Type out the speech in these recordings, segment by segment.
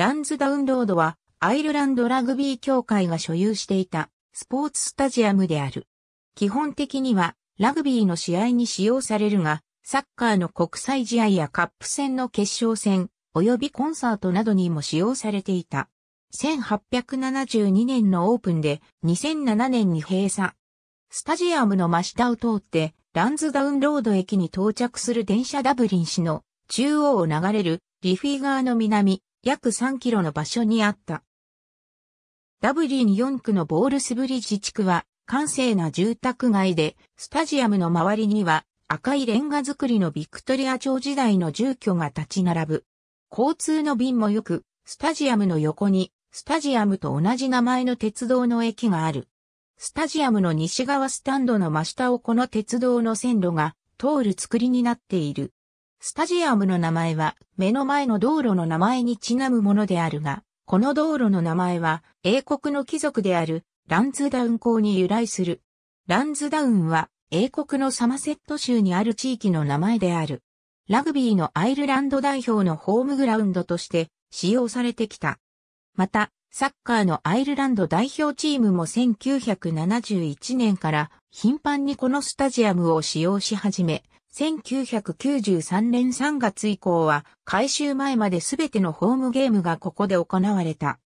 ランズダウンロードはアイルランドラグビー協会が所有していたスポーツスタジアムである。基本的にはラグビーの試合に使用されるが、サッカーの国際試合やカップ戦の決勝戦、及びコンサートなどにも使用されていた。1872年のオープンで2007年に閉鎖。スタジアムの真下を通ってランズダウンロード駅に到着する電車ダブリン市の中央を流れるリフィーガーの南約3キロの場所にあった。ダブリン4区のボールスブリッジ地区は、閑静な住宅街で、スタジアムの周りには、赤いレンガ造りのビクトリア朝時代の住居が立ち並ぶ。交通の便もよく、スタジアムの横に、スタジアムと同じ名前の鉄道の駅がある。スタジアムの西側スタンドの真下をこの鉄道の線路が通る作りになっている。スタジアムの名前は目の前の道路の名前にちなむものであるが、この道路の名前は英国の貴族であるランズダウン校に由来する。ランズダウンは英国のサマセット州にある地域の名前である。ラグビーのアイルランド代表のホームグラウンドとして使用されてきた。また、サッカーのアイルランド代表チームも1971年から頻繁にこのスタジアムを使用し始め、1993年3月以降は改修前まで全てのホームゲームがここで行われた。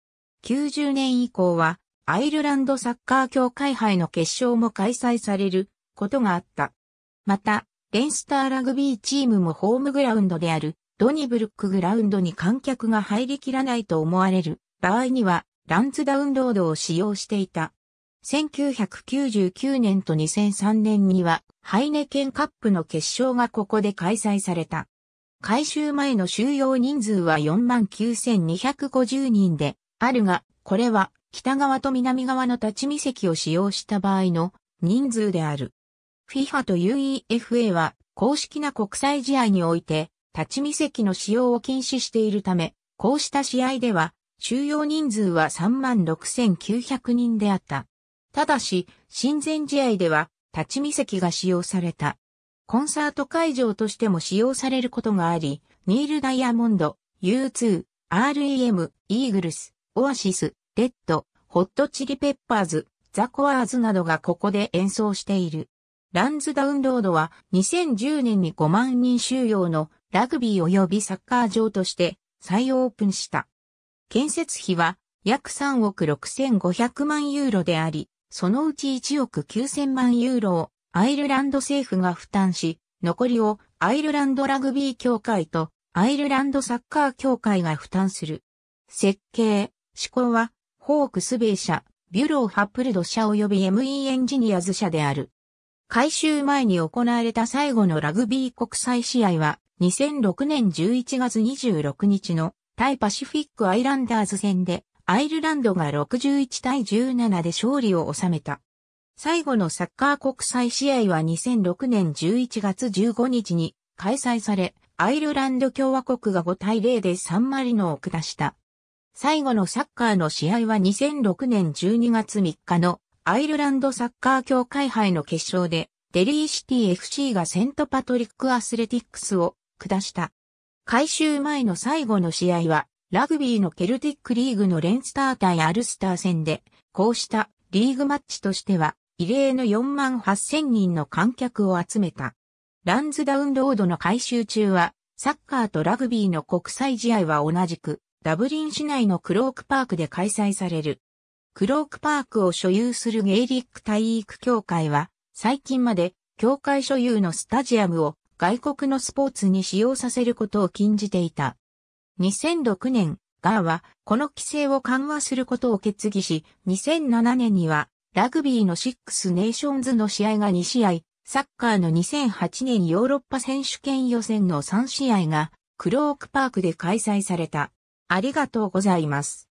90年以降はアイルランドサッカー協会杯の決勝も開催されることがあった。また、レンスターラグビーチームもホームグラウンドであるドニブルックグラウンドに観客が入りきらないと思われる場合にはランズダウンロードを使用していた。1999年と2003年にはハイネケンカップの決勝がここで開催された。回収前の収容人数は49,250人であるが、これは北側と南側の立ち見席を使用した場合の人数である。FIFA と UEFA は公式な国際試合において立ち見席の使用を禁止しているため、こうした試合では収容人数は36,900人であった。ただし、親善試合では立ち見席が使用された。コンサート会場としても使用されることがあり、ニール・ダイヤモンド、U2、REM、イーグルス、オアシス、レッド、ホットチリペッパーズ、ザコアーズなどがここで演奏している。ランズダウンロードは2010年に5万人収容のラグビー及びサッカー場として再オープンした。建設費は約3億6500万ユーロであり、そのうち1億9000万ユーロをアイルランド政府が負担し、残りをアイルランドラグビー協会とアイルランドサッカー協会が負担する。設計、施考は、ホークスベイ社、ビュローハップルド社及び ME エンジニアズ社である。改修前に行われた最後のラグビー国際試合は、2006年11月26日の対パシフィックアイランダーズ戦で、アイルランドが61対17で勝利を収めた。最後のサッカー国際試合は2006年11月15日に開催され、アイルランド共和国が5対0でサンマリノを下した。最後のサッカーの試合は2006年12月3日のアイルランドサッカー協会杯の決勝で、デリーシティ FC がセントパトリックアスレティックスを下した。改修前の最後の試合は、ラグビーのケルティックリーグのレンスター対アルスター戦で、こうしたリーグマッチとしては、異例の4万8000人の観客を集めた。ランズダウンロードの改修中は、サッカーとラグビーの国際試合は同じく、ダブリン市内のクロークパークで開催される。クロークパークを所有するゲイリック体育協会は、最近まで、協会所有のスタジアムを外国のスポーツに使用させることを禁じていた。2006年、ガーはこの規制を緩和することを決議し、2007年にはラグビーのシックスネーションズの試合が2試合、サッカーの2008年ヨーロッパ選手権予選の3試合がクロークパークで開催された。ありがとうございます。